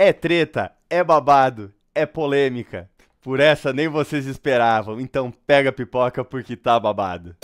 É treta, é babado, é polêmica. Por essa nem vocês esperavam, então pega a pipoca porque tá babado.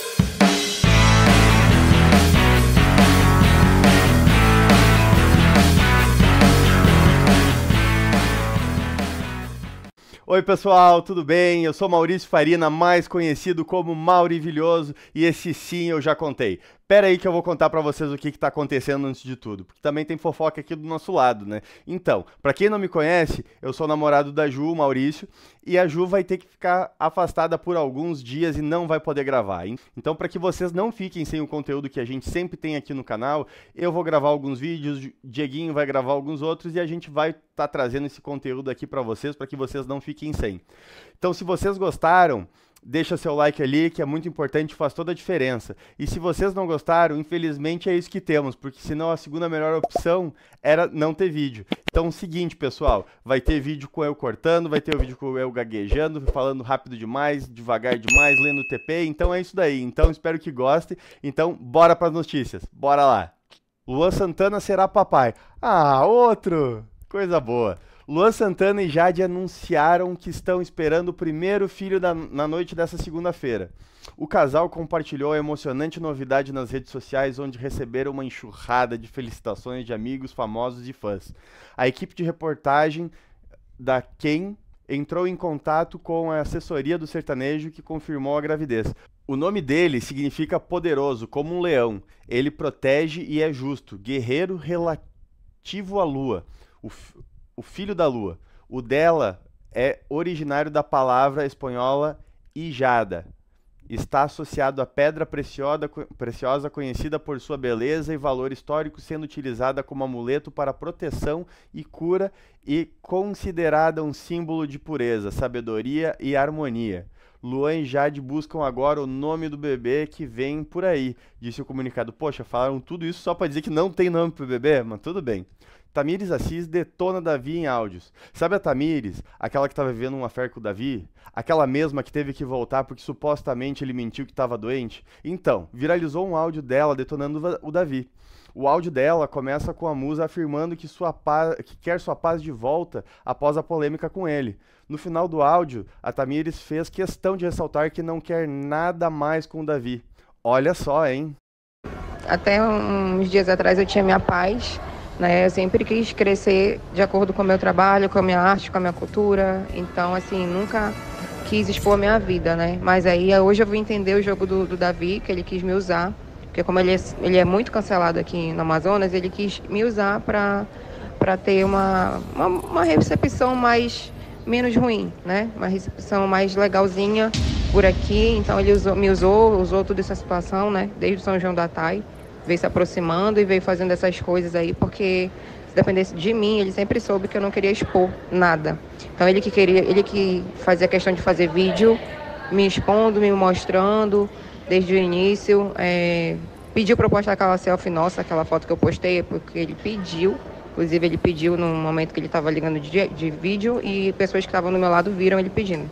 Oi, pessoal, tudo bem? Eu sou Maurício Farina, mais conhecido como Maurivilhoso, e esse sim eu já contei. Pera aí que eu vou contar para vocês o que, que tá acontecendo antes de tudo, porque também tem fofoca aqui do nosso lado, né? Então, para quem não me conhece, eu sou namorado da Ju, o Maurício, e a Ju vai ter que ficar afastada por alguns dias e não vai poder gravar, hein? Então, para que vocês não fiquem sem o conteúdo que a gente sempre tem aqui no canal, eu vou gravar alguns vídeos, Dieguinho vai gravar alguns outros e a gente vai estar tá trazendo esse conteúdo aqui para vocês, para que vocês não fiquem sem. Então, se vocês gostaram, deixa seu like ali, que é muito importante, faz toda a diferença. E se vocês não gostaram, infelizmente é isso que temos, porque senão a segunda melhor opção era não ter vídeo. Então, o seguinte, pessoal, vai ter vídeo com eu cortando, vai ter o vídeo com eu gaguejando, falando rápido demais, devagar demais, lendo o TP, então é isso daí. Então, espero que gostem. Então, bora para as notícias. Bora lá. Luan Santana será papai. Ah, outro! Coisa boa. Luan Santana e Jade anunciaram que estão esperando o primeiro filho da, na noite dessa segunda-feira. O casal compartilhou a emocionante novidade nas redes sociais, onde receberam uma enxurrada de felicitações de amigos, famosos e fãs. A equipe de reportagem da Quem entrou em contato com a assessoria do sertanejo que confirmou a gravidez. O nome dele significa poderoso, como um leão. Ele protege e é justo, guerreiro relativo à lua. O, o filho da lua. O dela é originário da palavra espanhola ijada. Está associado à pedra preciosa, preciosa conhecida por sua beleza e valor histórico, sendo utilizada como amuleto para proteção e cura e considerada um símbolo de pureza, sabedoria e harmonia. Luan e Jade buscam agora o nome do bebê que vem por aí. Disse o comunicado: Poxa, falaram tudo isso só para dizer que não tem nome pro bebê? Mas tudo bem. Tamires Assis detona Davi em áudios. Sabe a Tamires, aquela que estava vivendo uma fé com o Davi? Aquela mesma que teve que voltar porque supostamente ele mentiu que estava doente? Então, viralizou um áudio dela detonando o Davi. O áudio dela começa com a musa afirmando que, sua paz, que quer sua paz de volta após a polêmica com ele. No final do áudio, a Tamires fez questão de ressaltar que não quer nada mais com o Davi. Olha só, hein? Até uns dias atrás eu tinha minha paz, né? Eu sempre quis crescer de acordo com o meu trabalho, com a minha arte, com a minha cultura. Então, assim, nunca quis expor a minha vida, né? Mas aí hoje eu vou entender o jogo do, do Davi, que ele quis me usar. Porque como ele é, ele é muito cancelado aqui no Amazonas, ele quis me usar para ter uma, uma, uma recepção mais menos ruim, né? Uma recepção mais legalzinha por aqui. Então ele usou, me usou, usou toda essa situação, né? Desde São João da Tai, veio se aproximando e veio fazendo essas coisas aí, porque se dependesse de mim, ele sempre soube que eu não queria expor nada. Então ele que queria, ele que fazia questão de fazer vídeo, me expondo, me mostrando desde o início. É, pediu proposta aquela selfie nossa, aquela foto que eu postei, é porque ele pediu Inclusive, ele pediu no momento que ele estava ligando de, de vídeo e pessoas que estavam do meu lado viram ele pedindo.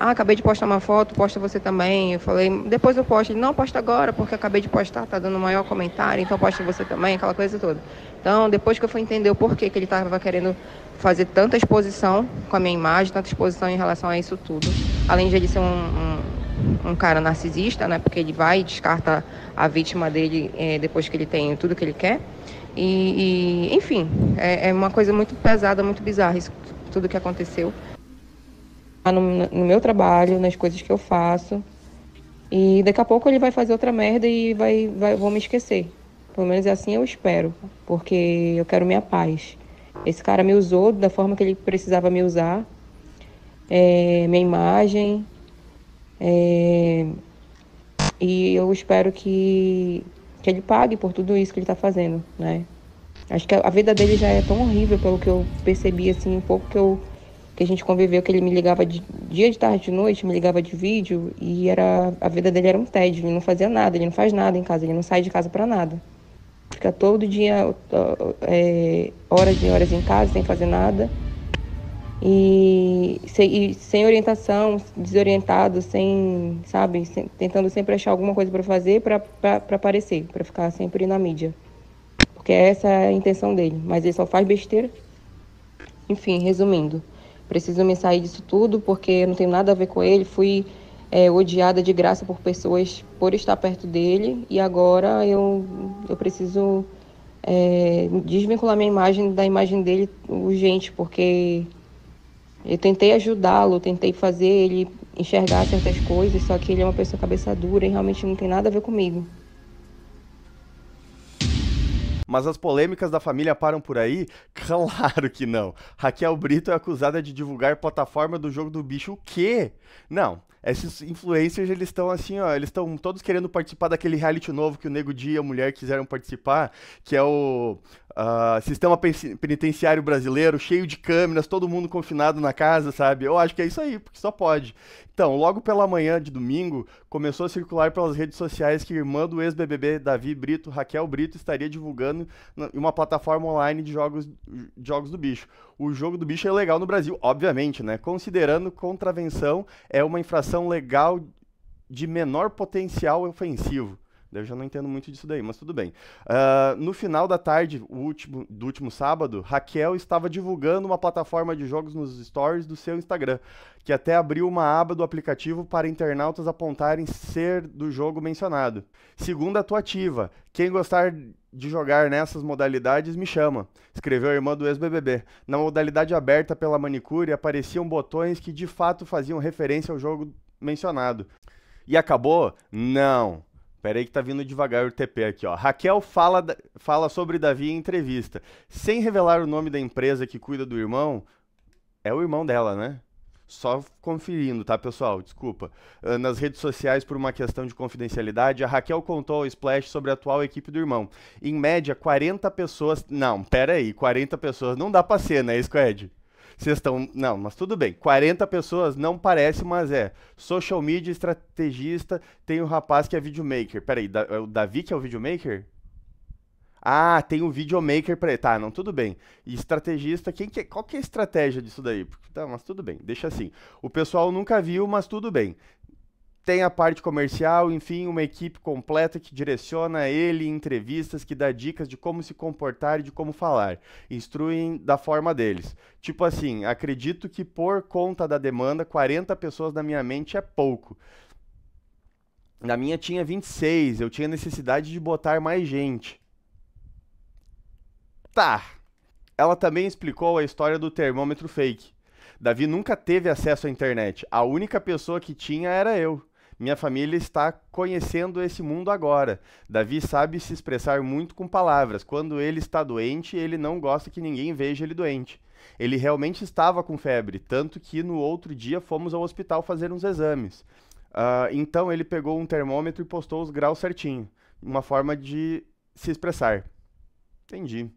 Ah, acabei de postar uma foto, posta você também. Eu falei, depois eu posto. Ele, não, posta agora, porque acabei de postar, tá dando maior comentário, então posta você também, aquela coisa toda. Então, depois que eu fui entender o porquê que ele estava querendo fazer tanta exposição com a minha imagem, tanta exposição em relação a isso tudo. Além de ele ser um, um, um cara narcisista, né? Porque ele vai e descarta a vítima dele é, depois que ele tem tudo que ele quer. E, e enfim, é, é, uma coisa muito pesada, muito bizarra isso, tudo que aconteceu. Tá no, no meu trabalho, nas coisas que eu faço. E daqui a pouco ele vai fazer outra merda e vai, vai vou me esquecer. Pelo menos é assim eu espero, porque eu quero minha paz. Esse cara me usou da forma que ele precisava me usar. É, minha imagem. É, e eu espero que que ele pague por tudo isso que ele está fazendo, né? Acho que a vida dele já é tão horrível, pelo que eu percebi, assim, um pouco que eu que a gente conviveu, que ele me ligava de dia, de tarde, de noite, me ligava de vídeo e era a vida dele era um tédio, ele não fazia nada, ele não faz nada em casa, ele não sai de casa para nada. Fica todo dia é, horas e horas em casa sem fazer nada. E, e sem orientação, desorientado, sem, sabe, sem, tentando sempre achar alguma coisa para fazer para aparecer, para ficar sempre na mídia. Porque essa é a intenção dele, mas ele só faz besteira. Enfim, resumindo, preciso me sair disso tudo porque não tenho nada a ver com ele. Fui é, odiada de graça por pessoas por estar perto dele e agora eu, eu preciso é, desvincular minha imagem da imagem dele urgente, porque eu tentei ajudá-lo, tentei fazer ele enxergar certas coisas, só que ele é uma pessoa cabeça dura e realmente não tem nada a ver comigo. Mas as polêmicas da família param por aí? Claro que não. Raquel Brito é acusada de divulgar plataforma do jogo do bicho. O quê? Não, esses influencers, eles estão assim, ó, eles estão todos querendo participar daquele reality novo que o Nego Dia e a mulher quiseram participar, que é o uh, Sistema Penitenciário Brasileiro, cheio de câmeras, todo mundo confinado na casa, sabe? Eu acho que é isso aí, porque só pode. Então, logo pela manhã de domingo, começou a circular pelas redes sociais que irmã do ex-BBB Davi Brito, Raquel Brito, estaria divulgando em uma plataforma online de jogos, jogos do bicho. O jogo do bicho é legal no Brasil, obviamente, né? Considerando contravenção, é uma infração opção legal de menor potencial ofensivo. Eu já não entendo muito disso daí, mas tudo bem. Uh, no final da tarde último, do último sábado, Raquel estava divulgando uma plataforma de jogos nos stories do seu Instagram, que até abriu uma aba do aplicativo para internautas apontarem ser do jogo mencionado. Segunda atuativa, quem gostar de jogar nessas modalidades me chama, escreveu a irmã do ex-BBB. Na modalidade aberta pela manicure apareciam botões que de fato faziam referência ao jogo mencionado. E acabou? Não. Pera aí que tá vindo devagar o TP aqui, ó. Raquel fala, fala sobre Davi em entrevista. Sem revelar o nome da empresa que cuida do irmão, é o irmão dela, né? Só conferindo, tá, pessoal? Desculpa. Ah, nas redes sociais, por uma questão de confidencialidade, a Raquel contou ao Splash sobre a atual equipe do irmão. Em média, 40 pessoas. Não, pera aí, 40 pessoas não dá pra ser, né, Squad? Vocês estão. Não, mas tudo bem. 40 pessoas não parece, mas é. Social media, estrategista, tem o um rapaz que é videomaker. Peraí, da, é o Davi que é o videomaker? Ah, tem o um videomaker pra ele. Tá, não, tudo bem. E estrategista, quem que, é, qual que é a estratégia disso daí? Tá, mas tudo bem, deixa assim. O pessoal nunca viu, mas tudo bem tem a parte comercial, enfim, uma equipe completa que direciona ele em entrevistas, que dá dicas de como se comportar e de como falar. Instruem da forma deles. Tipo assim, acredito que por conta da demanda, 40 pessoas na minha mente é pouco. Na minha tinha 26, eu tinha necessidade de botar mais gente. Tá. Ela também explicou a história do termômetro fake. Davi nunca teve acesso à internet. A única pessoa que tinha era eu. Minha família está conhecendo esse mundo agora. Davi sabe se expressar muito com palavras. Quando ele está doente, ele não gosta que ninguém veja ele doente. Ele realmente estava com febre, tanto que no outro dia fomos ao hospital fazer uns exames. Uh, então ele pegou um termômetro e postou os graus certinho. Uma forma de se expressar. Entendi.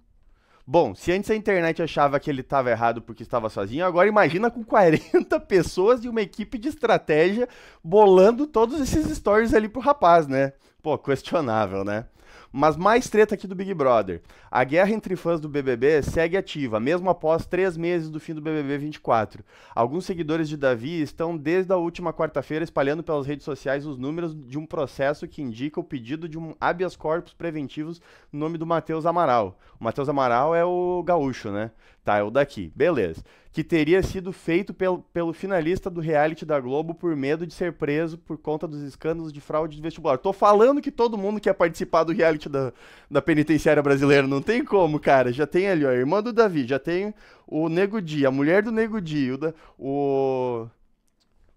Bom, se antes a internet achava que ele estava errado porque estava sozinho, agora imagina com 40 pessoas e uma equipe de estratégia bolando todos esses stories ali pro rapaz, né? Pô, questionável, né? Mas mais treta aqui do Big Brother. A guerra entre fãs do BBB segue ativa, mesmo após três meses do fim do BBB 24. Alguns seguidores de Davi estão desde a última quarta-feira espalhando pelas redes sociais os números de um processo que indica o pedido de um habeas corpus preventivos no nome do Matheus Amaral. O Matheus Amaral é o gaúcho, né? freestyle daqui. Beleza. Que teria sido feito pelo, pelo finalista do reality da Globo por medo de ser preso por conta dos escândalos de fraude de vestibular. Tô falando que todo mundo quer participar do reality da, da penitenciária brasileira. Não tem como, cara. Já tem ali, ó, a irmã do Davi, já tem o Nego Di, a mulher do Nego Di, o.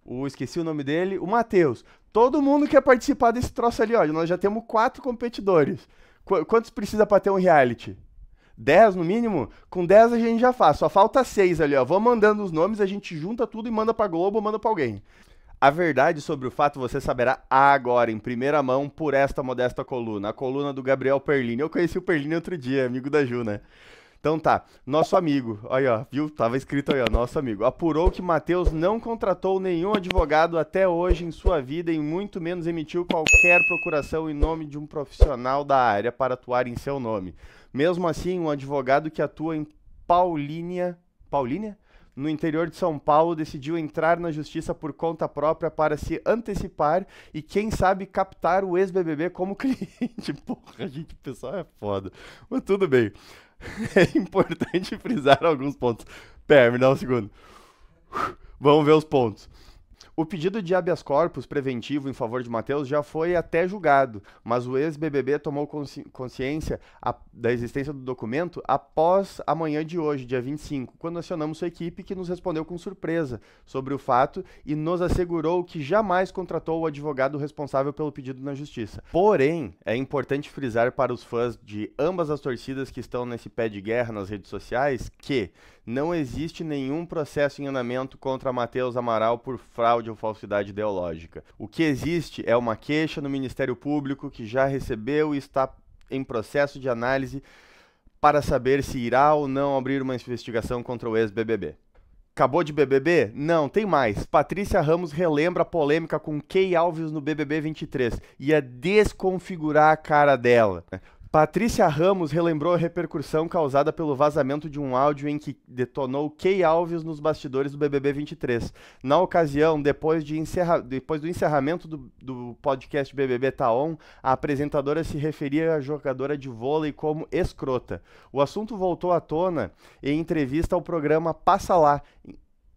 o esqueci o nome dele, o Matheus. Todo mundo quer participar desse troço ali, ó. Nós já temos quatro competidores. Qu quantos precisa para ter um reality? 10 no mínimo, com 10 a gente já faz. Só falta 6 ali, ó. vou mandando os nomes, a gente junta tudo e manda pra Globo ou manda pra alguém. A verdade sobre o fato você saberá agora, em primeira mão, por esta modesta coluna, a coluna do Gabriel Perlini. Eu conheci o Perlini outro dia, amigo da Ju, né? Então tá, nosso amigo, aí ó, viu? Tava escrito aí, ó, nosso amigo. Apurou que Matheus não contratou nenhum advogado até hoje em sua vida e muito menos emitiu qualquer procuração em nome de um profissional da área para atuar em seu nome. Mesmo assim, um advogado que atua em Paulínia, Paulínia, no interior de São Paulo, decidiu entrar na justiça por conta própria para se antecipar e, quem sabe, captar o ex-BBB como cliente. Porra, gente, o pessoal é foda. Mas tudo bem. É importante frisar alguns pontos. Pera, me dá um segundo. Vamos ver os pontos. O pedido de habeas corpus preventivo em favor de Matheus já foi até julgado, mas o ex-BBB tomou consci consciência a, da existência do documento após a manhã de hoje, dia 25, quando acionamos sua equipe que nos respondeu com surpresa sobre o fato e nos assegurou que jamais contratou o advogado responsável pelo pedido na justiça. Porém, é importante frisar para os fãs de ambas as torcidas que estão nesse pé de guerra nas redes sociais que, não existe nenhum processo em andamento contra Matheus Amaral por fraude ou falsidade ideológica. O que existe é uma queixa no Ministério Público que já recebeu e está em processo de análise para saber se irá ou não abrir uma investigação contra o ex-BBB. Acabou de BBB? Não, tem mais. Patrícia Ramos relembra a polêmica com Key Alves no BBB 23. Ia desconfigurar a cara dela. Patrícia Ramos relembrou a repercussão causada pelo vazamento de um áudio em que detonou Key Alves nos bastidores do BBB 23. Na ocasião, depois, de encerra... depois do encerramento do, do podcast BBB Taon, tá a apresentadora se referia à jogadora de vôlei como escrota. O assunto voltou à tona em entrevista ao programa Passa Lá,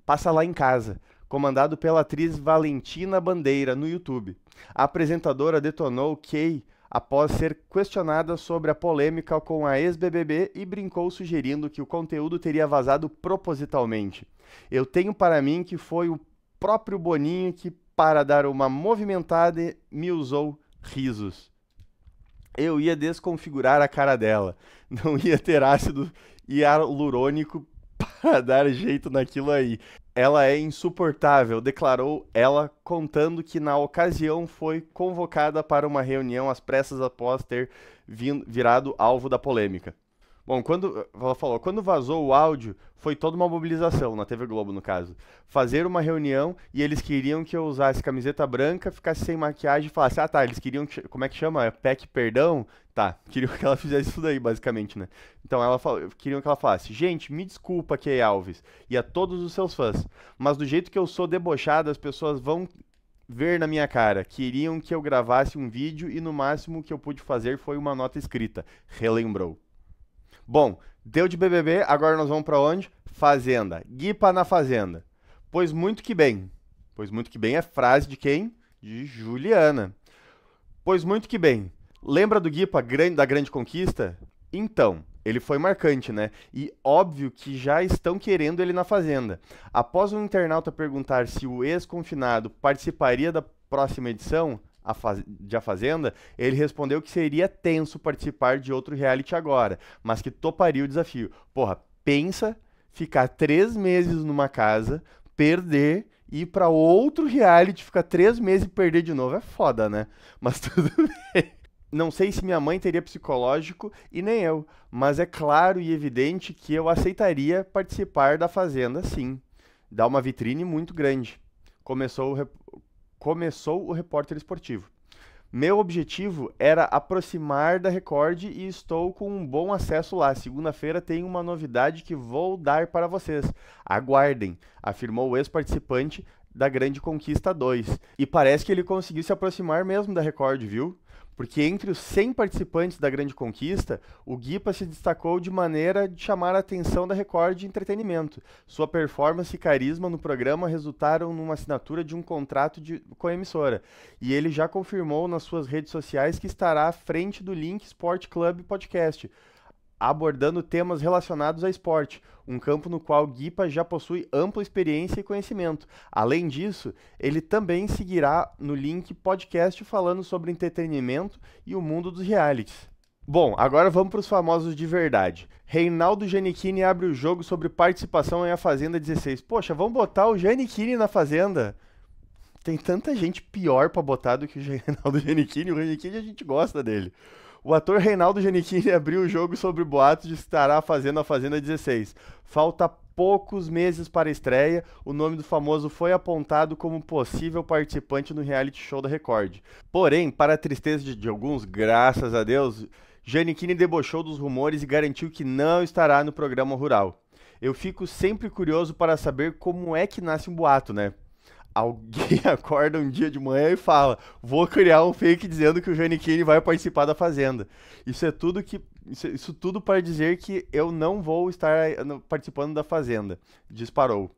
Passa Lá em Casa comandado pela atriz Valentina Bandeira no YouTube. A apresentadora detonou Kay após ser questionada sobre a polêmica com a ex-BBB e brincou sugerindo que o conteúdo teria vazado propositalmente. Eu tenho para mim que foi o próprio Boninho que, para dar uma movimentada, me usou risos. Eu ia desconfigurar a cara dela, não ia ter ácido hialurônico para dar jeito naquilo aí. Ela é insuportável, declarou ela, contando que na ocasião foi convocada para uma reunião às pressas após ter vindo, virado alvo da polêmica. Bom, quando ela falou, quando vazou o áudio, foi toda uma mobilização na TV Globo no caso. Fazer uma reunião e eles queriam que eu usasse camiseta branca, ficasse sem maquiagem e falasse: "Ah, tá, eles queriam que, como é que chama? É PEC perdão?" Tá, queriam que ela fizesse isso daí, basicamente, né? Então ela falou, queriam que ela falasse: "Gente, me desculpa, Kay Alves e a todos os seus fãs, mas do jeito que eu sou debochada, as pessoas vão ver na minha cara. Queriam que eu gravasse um vídeo e no máximo que eu pude fazer foi uma nota escrita." Relembrou. Bom, deu de BBB, agora nós vamos para onde? Fazenda. Guipa na Fazenda. Pois muito que bem. Pois muito que bem é frase de quem? De Juliana. Pois muito que bem. Lembra do Guipa da Grande Conquista? Então, ele foi marcante, né? E óbvio que já estão querendo ele na Fazenda. Após um internauta perguntar se o ex-confinado participaria da próxima edição, a faz... de A Fazenda, ele respondeu que seria tenso participar de outro reality agora, mas que toparia o desafio. Porra, pensa ficar três meses numa casa, perder ir para outro reality, ficar três meses e perder de novo. É foda, né? Mas tudo bem. Não sei se minha mãe teria psicológico e nem eu, mas é claro e evidente que eu aceitaria participar da Fazenda, sim. Dá uma vitrine muito grande. Começou, começou o repórter esportivo. Meu objetivo era aproximar da Record e estou com um bom acesso lá. Segunda-feira tem uma novidade que vou dar para vocês. Aguardem, afirmou o ex-participante da Grande Conquista 2. E parece que ele conseguiu se aproximar mesmo da Record, viu? Porque entre os 100 participantes da Grande Conquista, o Guipa se destacou de maneira de chamar a atenção da Record de entretenimento. Sua performance e carisma no programa resultaram numa assinatura de um contrato de, com a emissora. E ele já confirmou nas suas redes sociais que estará à frente do Link Sport Club Podcast, abordando temas relacionados a esporte, um campo no qual Guipa já possui ampla experiência e conhecimento. Além disso, ele também seguirá no link podcast falando sobre entretenimento e o mundo dos realities. Bom, agora vamos para os famosos de verdade. Reinaldo Giannichini abre o jogo sobre participação em A Fazenda 16. Poxa, vamos botar o Giannichini na Fazenda? Tem tanta gente pior para botar do que o Reinaldo Giannichini. O Giannichini a gente gosta dele. O ator Reinaldo Giannichini abriu o jogo sobre o boato de estará fazendo a Fazenda 16. Falta poucos meses para a estreia, o nome do famoso foi apontado como possível participante no reality show da Record. Porém, para a tristeza de, de alguns, graças a Deus, Giannichini debochou dos rumores e garantiu que não estará no programa rural. Eu fico sempre curioso para saber como é que nasce um boato, né? alguém acorda um dia de manhã e fala: vou criar um fake dizendo que o Janikini vai participar da Fazenda. Isso é tudo que. Isso, isso tudo para dizer que eu não vou estar eh, participando da Fazenda. Disparou.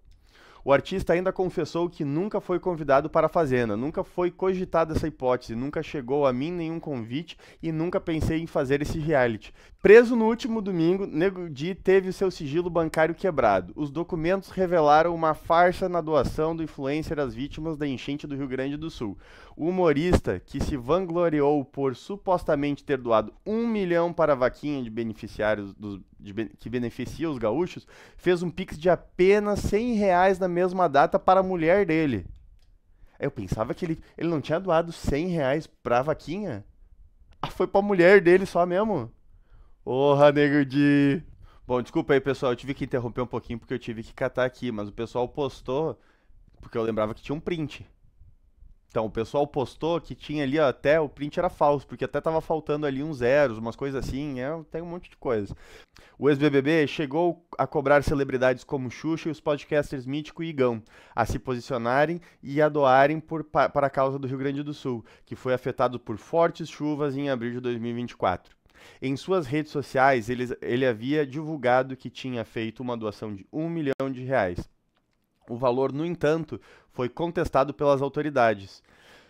O artista ainda confessou que nunca foi convidado para a Fazenda, nunca foi cogitada essa hipótese, nunca chegou a mim nenhum convite e nunca pensei em fazer esse reality. Preso no último domingo, Nego Di teve seu sigilo bancário quebrado. Os documentos revelaram uma farsa na doação do influencer às vítimas da enchente do Rio Grande do Sul. O humorista, que se vangloriou por supostamente ter doado um milhão para a vaquinha de beneficiários dos, de, que beneficia os gaúchos, fez um pix de apenas 100 reais na mesma data para a mulher dele. Eu pensava que ele, ele não tinha doado 100 reais pra vaquinha. Ah, foi pra mulher dele só mesmo. Porra, nego de... Bom, desculpa aí, pessoal. Eu tive que interromper um pouquinho porque eu tive que catar aqui, mas o pessoal postou porque eu lembrava que tinha um print. Então, o pessoal postou que tinha ali até o print era falso, porque até tava faltando ali uns zeros, umas coisas assim, é, tem um monte de coisa. O ex-BBB chegou a cobrar celebridades como Xuxa e os podcasters Mítico e Igão a se posicionarem e a doarem por, para a causa do Rio Grande do Sul, que foi afetado por fortes chuvas em abril de 2024. Em suas redes sociais, ele, ele havia divulgado que tinha feito uma doação de um milhão de reais. O valor, no entanto, foi contestado pelas autoridades.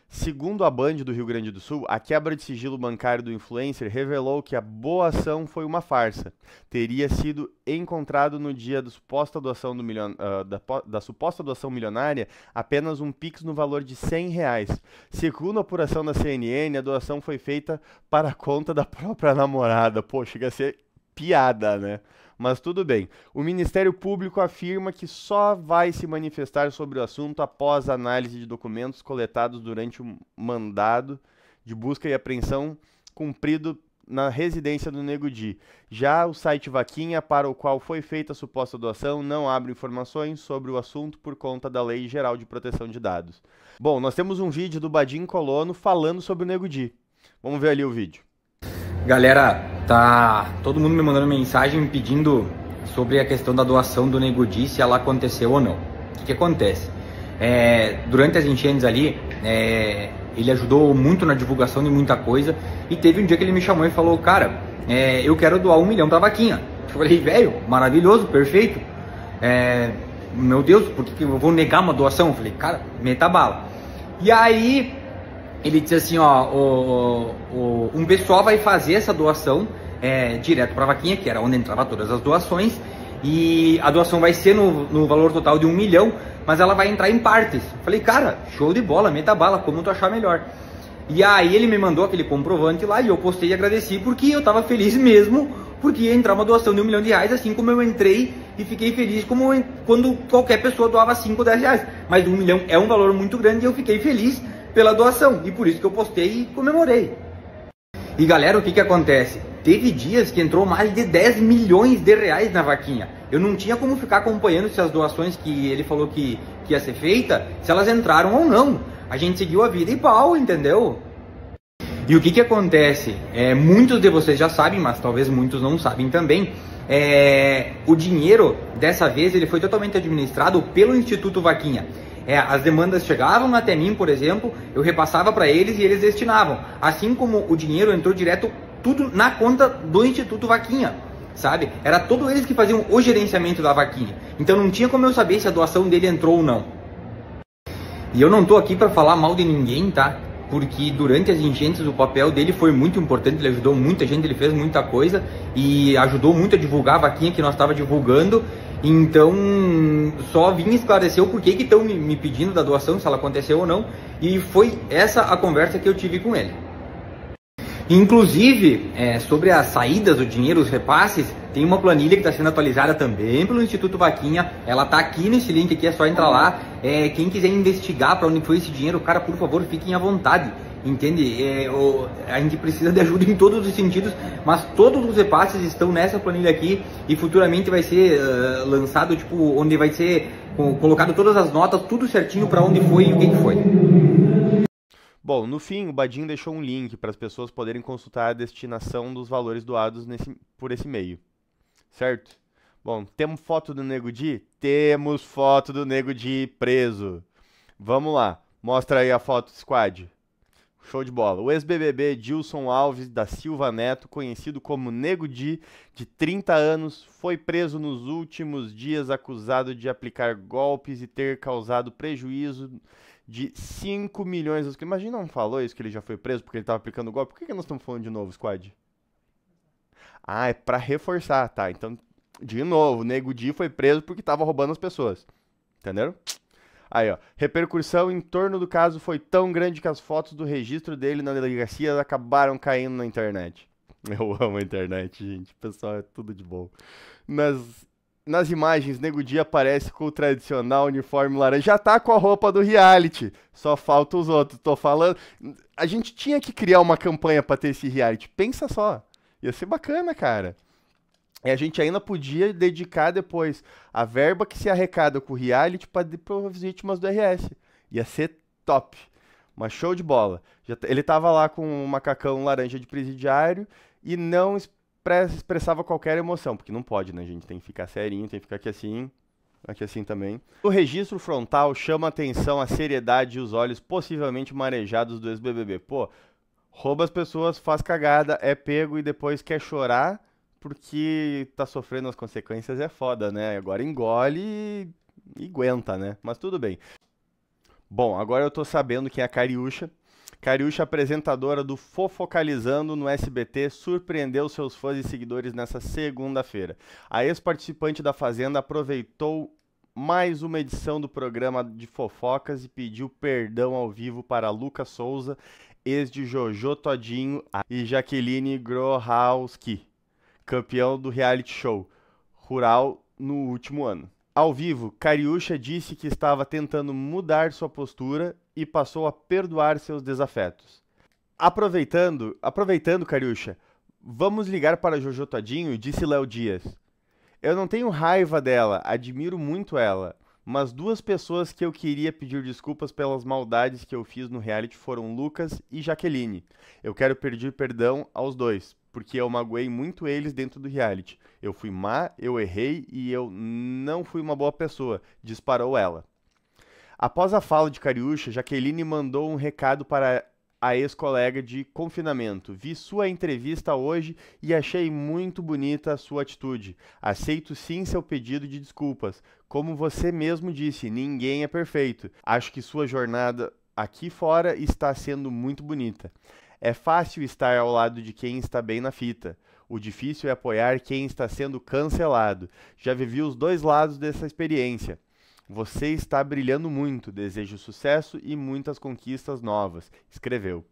Segundo a Band do Rio Grande do Sul, a quebra de sigilo bancário do influencer revelou que a boa ação foi uma farsa. Teria sido encontrado no dia da suposta doação, do milion... uh, ah, da, da suposta doação milionária apenas um pix no valor de 100 reais. Segundo a apuração da CNN, a doação foi feita para a conta da própria namorada. Pô, chega a ser piada, né? Mas tudo bem. O Ministério Público afirma que só vai se manifestar sobre o assunto após a análise de documentos coletados durante o mandado de busca e apreensão cumprido na residência do Nego Di. Já o site Vaquinha, para o qual foi feita a suposta doação, não abre informações sobre o assunto por conta da Lei Geral de Proteção de Dados. Bom, nós temos um vídeo do Badim Colono falando sobre o Nego Di. Vamos ver ali o vídeo. Galera, tá todo mundo me mandando mensagem me pedindo sobre a questão da doação do Negudi, se ela aconteceu ou não. O que, que acontece? É, durante as enchentes ali, é, ele ajudou muito na divulgação de muita coisa e teve um dia que ele me chamou e falou, cara, é, eu quero doar um milhão pra vaquinha. Eu falei, velho, maravilhoso, perfeito. É, meu Deus, por que, que eu vou negar uma doação? Eu falei, cara, meta bala. E aí ele diz assim, ó, o, o, um pessoal vai fazer essa doação é, direto para a vaquinha, que era onde entrava todas as doações, e a doação vai ser no, no, valor total de um milhão, mas ela vai entrar em partes. Falei, cara, show de bola, meta bala, como tu achar melhor. E aí ele me mandou aquele comprovante lá e eu postei e agradeci porque eu estava feliz mesmo, porque ia entrar uma doação de um milhão de reais, assim como eu entrei e fiquei feliz como quando qualquer pessoa doava 5 ou 10 reais. Mas um milhão é um valor muito grande e eu fiquei feliz pela doação e por isso que eu postei e comemorei. E galera, o que que acontece? Teve dias que entrou mais de 10 milhões de reais na vaquinha. Eu não tinha como ficar acompanhando se as doações que ele falou que, que ia ser feita, se elas entraram ou não. A gente seguiu a vida e pau, entendeu? E o que que acontece? É, muitos de vocês já sabem, mas talvez muitos não sabem também. É, o dinheiro dessa vez ele foi totalmente administrado pelo Instituto Vaquinha. É, as demandas chegavam até mim, por exemplo, eu repassava para eles e eles destinavam. Assim como o dinheiro entrou direto tudo na conta do Instituto Vaquinha, sabe? Era todo eles que faziam o gerenciamento da vaquinha. Então não tinha como eu saber se a doação dele entrou ou não. E eu não estou aqui para falar mal de ninguém, tá? Porque durante as enchentes o papel dele foi muito importante, ele ajudou muita gente, ele fez muita coisa e ajudou muito a divulgar a vaquinha que nós estava divulgando então, só vim esclarecer o porquê que estão me pedindo da doação, se ela aconteceu ou não, e foi essa a conversa que eu tive com ele. Inclusive, é, sobre as saídas do dinheiro, os repasses, tem uma planilha que está sendo atualizada também pelo Instituto Vaquinha. Ela está aqui nesse link aqui, é só entrar lá. É, quem quiser investigar para onde foi esse dinheiro, cara, por favor, fiquem à vontade. Entende? É, o, a gente precisa de ajuda em todos os sentidos, mas todos os repasses estão nessa planilha aqui e futuramente vai ser uh, lançado, tipo, onde vai ser colocado todas as notas, tudo certinho para onde foi e o que foi. Bom, no fim, o Badin deixou um link para as pessoas poderem consultar a destinação dos valores doados nesse, por esse meio. Certo? Bom, temos foto do Nego Di? Temos foto do Nego Di preso. Vamos lá, mostra aí a foto do squad. Show de bola. O ex-BBB Dilson Alves da Silva Neto, conhecido como Nego Di, de 30 anos, foi preso nos últimos dias acusado de aplicar golpes e ter causado prejuízo de 5 milhões. Imagina, não falou isso que ele já foi preso porque ele estava aplicando golpe. Por que, que nós estamos falando de novo, squad? Ah, é para reforçar, tá? Então, de novo, o Nego Di foi preso porque estava roubando as pessoas. Entenderam? Aí, ó. Repercussão em torno do caso foi tão grande que as fotos do registro dele na delegacia acabaram caindo na internet. Eu amo a internet, gente. Pessoal, é tudo de bom. Nas, nas imagens, Nego Dia aparece com o tradicional uniforme laranja. Já tá com a roupa do reality. Só falta os outros. Tô falando. A gente tinha que criar uma campanha para ter esse reality. Pensa só. Ia ser bacana, cara. E a gente ainda podia dedicar depois a verba que se arrecada com o reality para as vítimas do RS. Ia ser top. Uma show de bola. Já, ele tava lá com um macacão laranja de presidiário e não express, expressava qualquer emoção, porque não pode, né? A gente tem que ficar serinho, tem que ficar aqui assim, aqui assim também. O registro frontal chama a atenção, a seriedade e os olhos possivelmente marejados do ex-BBB. Pô, rouba as pessoas, faz cagada, é pego e depois quer chorar porque tá sofrendo as consequências é foda, né? Agora engole e, e aguenta, né? Mas tudo bem. Bom, agora eu tô sabendo quem é a Cariúcha. Cariúcha, apresentadora do Fofocalizando no SBT, surpreendeu seus fãs e seguidores nessa segunda-feira. A ex-participante da Fazenda aproveitou mais uma edição do programa de fofocas e pediu perdão ao vivo para Lucas Souza, ex de Jojo Todinho e Jaqueline Grohowski campeão do reality show rural no último ano. Ao vivo, Cariúcha disse que estava tentando mudar sua postura e passou a perdoar seus desafetos. Aproveitando, aproveitando, Cariúcha, vamos ligar para Jojo Todinho, disse Léo Dias. Eu não tenho raiva dela, admiro muito ela, mas duas pessoas que eu queria pedir desculpas pelas maldades que eu fiz no reality foram Lucas e Jaqueline. Eu quero pedir perdão aos dois, porque eu magoei muito eles dentro do reality. Eu fui má, eu errei e eu não fui uma boa pessoa, disparou ela. Após a fala de Cariúcha, Jaqueline mandou um recado para a ex-colega de confinamento. Vi sua entrevista hoje e achei muito bonita a sua atitude. Aceito sim seu pedido de desculpas. Como você mesmo disse, ninguém é perfeito. Acho que sua jornada aqui fora está sendo muito bonita. É fácil estar ao lado de quem está bem na fita. O difícil é apoiar quem está sendo cancelado. Já vivi os dois lados dessa experiência. Você está brilhando muito, desejo sucesso e muitas conquistas novas, escreveu.